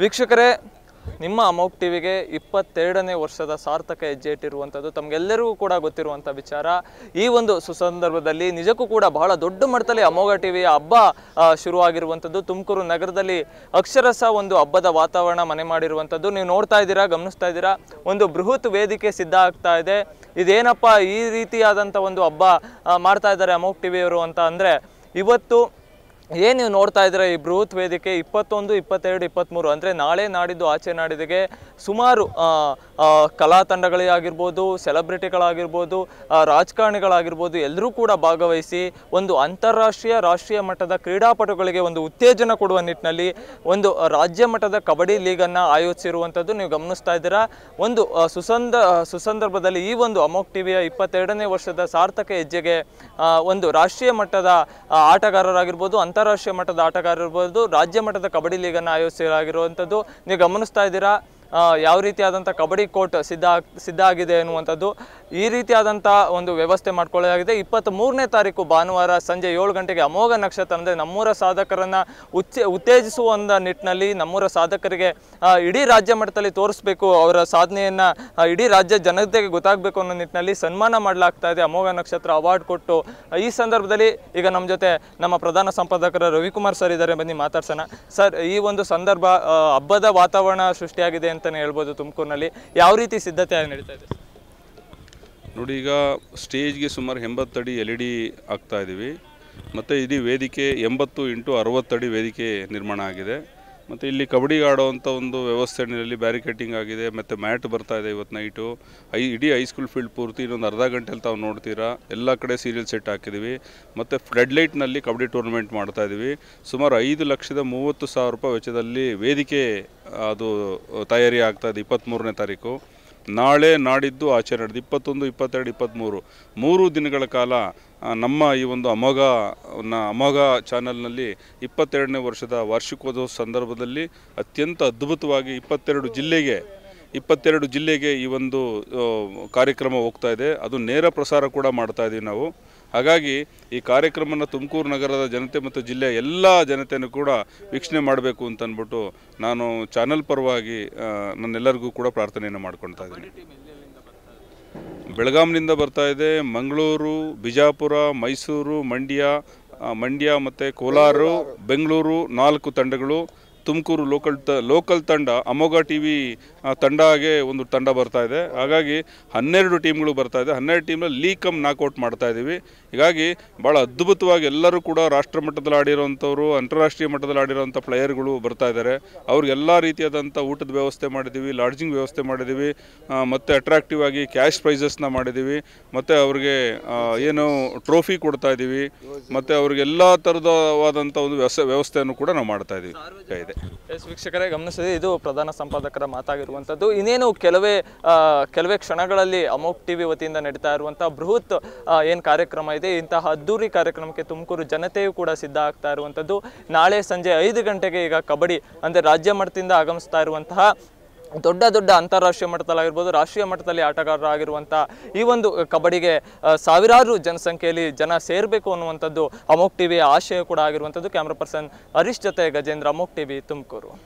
ವೀಕ್ಷಕರೇ ನಿಮ್ಮ ಅಮೋಕ್ ಟಿವಿಗೆ ಇಪ್ಪತ್ತೆರಡನೇ ವರ್ಷದ ಸಾರ್ಥಕ ಹೆಜ್ಜೆ ಇಟ್ಟಿರುವಂಥದ್ದು ತಮಗೆಲ್ಲರಿಗೂ ಕೂಡ ಗೊತ್ತಿರುವಂಥ ವಿಚಾರ ಈ ಒಂದು ಸುಸಂದರ್ಭದಲ್ಲಿ ನಿಜಕ್ಕೂ ಕೂಡ ಬಹಳ ದೊಡ್ಡ ಮಟ್ಟದಲ್ಲಿ ಅಮೋಘ ಟಿವಿಯ ಹಬ್ಬ ಶುರುವಾಗಿರುವಂಥದ್ದು ತುಮಕೂರು ನಗರದಲ್ಲಿ ಅಕ್ಷರಸ ಒಂದು ಹಬ್ಬದ ವಾತಾವರಣ ಮನೆ ಮಾಡಿರುವಂಥದ್ದು ನೀವು ನೋಡ್ತಾ ಇದ್ದೀರಾ ಗಮನಿಸ್ತಾ ಇದ್ದೀರಾ ಒಂದು ಬೃಹತ್ ವೇದಿಕೆ ಸಿದ್ಧ ಆಗ್ತಾ ಇದೆ ಇದೇನಪ್ಪ ಈ ರೀತಿಯಾದಂಥ ಒಂದು ಹಬ್ಬ ಮಾಡ್ತಾ ಇದ್ದಾರೆ ಅಮೋಕ್ ಟಿವಿಯವರು ಅಂತ ಅಂದರೆ ಇವತ್ತು ಏನು ನೀವು ನೋಡ್ತಾ ಇದ್ರೆ ಈ ಬೃಹತ್ ವೇದಿಕೆ ಇಪ್ಪತ್ತೊಂದು ಇಪ್ಪತ್ತೆರಡು ಇಪ್ಪತ್ತ್ಮೂರು ಅಂದರೆ ನಾಳೆ ನಾಡಿದ್ದು ಆಚೆ ನಾಡಿದ್ದೆಗೆ ಸುಮಾರು ಕಲಾ ತಂಡಗಳೇ ಆಗಿರ್ಬೋದು ಸೆಲೆಬ್ರಿಟಿಗಳಾಗಿರ್ಬೋದು ರಾಜಕಾರಣಿಗಳಾಗಿರ್ಬೋದು ಎಲ್ಲರೂ ಕೂಡ ಭಾಗವಹಿಸಿ ಒಂದು ಅಂತಾರಾಷ್ಟ್ರೀಯ ರಾಷ್ಟ್ರೀಯ ಮಟ್ಟದ ಕ್ರೀಡಾಪಟುಗಳಿಗೆ ಒಂದು ಉತ್ತೇಜನ ಕೊಡುವ ನಿಟ್ಟಿನಲ್ಲಿ ಒಂದು ರಾಜ್ಯ ಮಟ್ಟದ ಕಬಡ್ಡಿ ಲೀಗನ್ನು ಆಯೋಜಿಸಿರುವಂಥದ್ದು ನೀವು ಗಮನಿಸ್ತಾ ಇದ್ದೀರಾ ಒಂದು ಸುಸಂದ ಸುಸಂದರ್ಭದಲ್ಲಿ ಈ ಒಂದು ಅಮೋಕ್ ಟಿವಿಯ ಇಪ್ಪತ್ತೆರಡನೇ ವರ್ಷದ ಸಾರ್ಥಕ ಹೆಜ್ಜೆಗೆ ಒಂದು ರಾಷ್ಟ್ರೀಯ ಮಟ್ಟದ ಆಟಗಾರರಾಗಿರ್ಬೋದು ಅಂತಾರಾಷ್ಟ್ರೀಯ ಮಟ್ಟದ ಆಟಗಾರರಿರ್ಬೋದು ರಾಜ್ಯ ಮಟ್ಟದ ಕಬಡ್ಡಿ ಲೀಗನ್ನು ಆಯೋಜಿಸಲಾಗಿರುವಂಥದ್ದು ನೀವು ಗಮನಿಸ್ತಾ ಇದ್ದೀರಾ ಯಾವ ರೀತಿಯಾದಂಥ ಕಬಡ್ಡಿ ಕೋರ್ಟ್ ಸಿದ್ಧ ಸಿದ್ಧ ಆಗಿದೆ ಎನ್ನುವಂಥದ್ದು ಈ ರೀತಿಯಾದಂಥ ಒಂದು ವ್ಯವಸ್ಥೆ ಮಾಡಿಕೊಳ್ಳಲಾಗಿದೆ ಮೂರನೇ ತಾರೀಕು ಭಾನುವಾರ ಸಂಜೆ ಏಳು ಗಂಟೆಗೆ ಅಮೋಘ ನಕ್ಷತ್ರ ಅಂದರೆ ನಮ್ಮೂರ ಸಾಧಕರನ್ನು ಉಚ್ಚೆ ಉತ್ತೇಜಿಸುವ ಒಂದು ನಿಟ್ಟಿನಲ್ಲಿ ನಮ್ಮೂರ ಸಾಧಕರಿಗೆ ಇಡೀ ರಾಜ್ಯ ಮಟ್ಟದಲ್ಲಿ ತೋರಿಸಬೇಕು ಅವರ ಸಾಧನೆಯನ್ನು ಇಡೀ ರಾಜ್ಯ ಜನತೆಗೆ ಗೊತ್ತಾಗಬೇಕು ಅನ್ನೋ ನಿಟ್ಟಿನಲ್ಲಿ ಸನ್ಮಾನ ಮಾಡಲಾಗ್ತಾ ಇದೆ ಅಮೋಘ ನಕ್ಷತ್ರ ಅವಾರ್ಡ್ ಕೊಟ್ಟು ಈ ಸಂದರ್ಭದಲ್ಲಿ ಈಗ ನಮ್ಮ ಜೊತೆ ನಮ್ಮ ಪ್ರಧಾನ ಸಂಪಾದಕರ ರವಿಕುಮಾರ್ ಸರ್ ಇದ್ದಾರೆ ಬನ್ನಿ ಮಾತಾಡ್ಸೋಣ ಸರ್ ಈ ಒಂದು ಸಂದರ್ಭ ಹಬ್ಬದ ವಾತಾವರಣ ಸೃಷ್ಟಿಯಾಗಿದೆ ಅಂತಲೇ ಹೇಳ್ಬೋದು ತುಮಕೂರಿನಲ್ಲಿ ಯಾವ ರೀತಿ ಸಿದ್ಧತೆ ನಡೀತಾ ಇದೆ ನೋಡಿ ಈಗ ಸ್ಟೇಜ್ಗೆ ಸುಮಾರು ಎಂಬತ್ತಡಿ ಎಲ್ ಇ ಡಿ ಆಗ್ತಾಯಿದ್ದೀವಿ ಇದ್ದೀವಿ ಮತ್ತು ಇಡೀ ವೇದಿಕೆ ಎಂಬತ್ತು ಇಂಟು ಅರವತ್ತಡಿ ವೇದಿಕೆ ನಿರ್ಮಾಣ ಆಗಿದೆ ಮತ್ತು ಇಲ್ಲಿ ಕಬಡ್ಡಿ ಆಡೋವಂಥ ಒಂದು ವ್ಯವಸ್ಥೆನಲ್ಲಿ ಬ್ಯಾರಿಕೇಟಿಂಗ್ ಆಗಿದೆ ಮತ್ತು ಮ್ಯಾಟ್ ಬರ್ತಾ ಇದೆ ಇವತ್ತು ನೈಟು ಐ ಇಡೀ ಹೈಸ್ಕೂಲ್ ಫೀಲ್ಡ್ ಪೂರ್ತಿ ಇನ್ನೊಂದು ಅರ್ಧ ಗಂಟೆಯಲ್ಲಿ ತಾವು ನೋಡ್ತೀರಾ ಎಲ್ಲ ಕಡೆ ಸೀರಿಯಲ್ ಸೆಟ್ ಹಾಕಿದ್ದೀವಿ ಮತ್ತು ಫ್ಲಡ್ಲೈಟ್ನಲ್ಲಿ ಕಬಡ್ಡಿ ಟೂರ್ನಮೆಂಟ್ ಮಾಡ್ತಾ ಇದ್ದೀವಿ ಸುಮಾರು ಐದು ಲಕ್ಷದ ಮೂವತ್ತು ಸಾವಿರ ರೂಪಾಯಿ ವೆಚ್ಚದಲ್ಲಿ ವೇದಿಕೆ ಅದು ತಯಾರಿ ಇದೆ ಇಪ್ಪತ್ತ್ಮೂರನೇ ತಾರೀಕು ನಾಳೆ ನಾಡಿದ್ದು ಆಚರಣೆ ನಡೆದು ಇಪ್ಪತ್ತೊಂದು ಇಪ್ಪತ್ತೆರಡು ಇಪ್ಪತ್ತ್ಮೂರು ಮೂರು ದಿನಗಳ ಕಾಲ ನಮ್ಮ ಈ ಒಂದು ಅಮೋಘ ಅಮೋಘ ಚಾನಲ್ನಲ್ಲಿ ಇಪ್ಪತ್ತೆರಡನೇ ವರ್ಷದ ವಾರ್ಷಿಕೋತ್ಸವ ಸಂದರ್ಭದಲ್ಲಿ ಅತ್ಯಂತ ಅದ್ಭುತವಾಗಿ ಇಪ್ಪತ್ತೆರಡು ಜಿಲ್ಲೆಗೆ ಇಪ್ಪತ್ತೆರಡು ಜಿಲ್ಲೆಗೆ ಈ ಒಂದು ಕಾರ್ಯಕ್ರಮ ಹೋಗ್ತಾ ಇದೆ ಅದು ನೇರ ಪ್ರಸಾರ ಕೂಡ ಮಾಡ್ತಾ ಇದ್ದೀವಿ ನಾವು ಹಾಗಾಗಿ ಈ ಕಾರ್ಯಕ್ರಮನ ತುಮಕೂರು ನಗರದ ಜನತೆ ಮತ್ತು ಜಿಲ್ಲೆಯ ಎಲ್ಲ ಜನತೆಯನ್ನು ಕೂಡ ವೀಕ್ಷಣೆ ಮಾಡಬೇಕು ಅಂತ ನಾನು ಚಾನಲ್ ಪರವಾಗಿ ನನ್ನೆಲ್ಲರಿಗೂ ಕೂಡ ಪ್ರಾರ್ಥನೆಯನ್ನು ಮಾಡ್ಕೊಳ್ತಾ ಇದ್ದೀನಿ ಬೆಳಗಾಂನಿಂದ ಬರ್ತಾ ಇದೆ ಮಂಗಳೂರು ಬಿಜಾಪುರ ಮೈಸೂರು ಮಂಡ್ಯ ಮಂಡ್ಯ ಮತ್ತು ಕೋಲಾರು ಬೆಂಗಳೂರು ನಾಲ್ಕು ತಂಡಗಳು ತುಮಕೂರು ಲೋಕಲ್ ತ ಲೋಕಲ್ ತಂಡ ಅಮೋಘ ಟಿ ವಿ ತಂಡಗೆ ಒಂದು ತಂಡ ಬರ್ತಾ ಇದೆ ಹಾಗಾಗಿ ಹನ್ನೆರಡು ಟೀಮ್ಗಳು ಬರ್ತಾ ಇದೆ ಹನ್ನೆರಡು ಟೀಮ್ನಲ್ಲಿ ಲೀಗ್ ಕಮ್ ನಾಕೌಟ್ ಮಾಡ್ತಾ ಇದ್ದೀವಿ ಹೀಗಾಗಿ ಭಾಳ ಅದ್ಭುತವಾಗಿ ಎಲ್ಲರೂ ಕೂಡ ರಾಷ್ಟ್ರ ಮಟ್ಟದಲ್ಲಿ ಆಡಿರೋವಂಥವ್ರು ಅಂತಾರಾಷ್ಟ್ರೀಯ ಮಟ್ಟದಲ್ಲಿ ಆಡಿರೋವಂಥ ಪ್ಲೇಯರ್ಗಳು ಬರ್ತಾ ಇದ್ದಾರೆ ಅವ್ರಿಗೆಲ್ಲ ರೀತಿಯಾದಂಥ ಊಟದ ವ್ಯವಸ್ಥೆ ಮಾಡಿದ್ದೀವಿ ಲಾಡ್ಜಿಂಗ್ ವ್ಯವಸ್ಥೆ ಮಾಡಿದ್ದೀವಿ ಮತ್ತು ಅಟ್ರಾಕ್ಟಿವ್ ಆಗಿ ಕ್ಯಾಶ್ ಪ್ರೈಸಸ್ನ ಮಾಡಿದ್ದೀವಿ ಮತ್ತು ಅವ್ರಿಗೆ ಏನು ಟ್ರೋಫಿ ಕೊಡ್ತಾ ಇದ್ದೀವಿ ಮತ್ತು ಅವ್ರಿಗೆಲ್ಲ ಥರದವಾದಂಥ ಒಂದು ವ್ಯವಸ್ಥೆ ವ್ಯವಸ್ಥೆಯನ್ನು ಕೂಡ ನಾವು ಮಾಡ್ತಾ ಇದ್ದೀವಿ ಇದೆ ಎಸ್ ವೀಕ್ಷಕರೇ ಗಮನಿಸಿದೆ ಇದು ಪ್ರಧಾನ ಸಂಪಾದಕರ ಮಾತಾಗಿರುವಂಥದ್ದು ಇನ್ನೇನು ಕೆಲವೇ ಕೆಲವೇ ಕ್ಷಣಗಳಲ್ಲಿ ಅಮೋಕ್ ಟಿವಿ ವತಿಯಿಂದ ನಡೀತಾ ಇರುವಂಥ ಬೃಹತ್ ಏನು ಕಾರ್ಯಕ್ರಮ ಇದೆ ಇಂತಹ ಅದ್ದೂರಿ ಕಾರ್ಯಕ್ರಮಕ್ಕೆ ತುಮಕೂರು ಜನತೆಯೂ ಕೂಡ ಸಿದ್ಧ ಆಗ್ತಾ ಇರುವಂಥದ್ದು ನಾಳೆ ಸಂಜೆ ಐದು ಗಂಟೆಗೆ ಈಗ ಕಬಡ್ಡಿ ಅಂದರೆ ರಾಜ್ಯ ಮಟ್ಟದಿಂದ ಆಗಮಿಸ್ತಾ ಇರುವಂತಹ ದೊಡ್ಡ ದೊಡ್ಡ ಅಂತಾರಾಷ್ಟ್ರೀಯ ಮಟ್ಟದಲ್ಲಿ ಆಗಿರ್ಬೋದು ರಾಷ್ಟ್ರೀಯ ಮಟ್ಟದಲ್ಲಿ ಆಟಗಾರರಾಗಿರುವಂಥ ಈ ಒಂದು ಕಬಡ್ಡಿಗೆ ಸಾವಿರಾರು ಜನಸಂಖ್ಯೆಯಲ್ಲಿ ಜನ ಸೇರಬೇಕು ಅನ್ನುವಂಥದ್ದು ಅಮೋಕ್ ಟಿವಿಯ ಆಶಯ ಕೂಡ ಆಗಿರುವಂಥದ್ದು ಕ್ಯಾಮ್ರಾ ಪರ್ಸನ್ ಹರೀಶ್ ಜೊತೆ ಗಜೇಂದ್ರ ಅಮೋಕ್ ಟಿವಿ ತುಮಕೂರು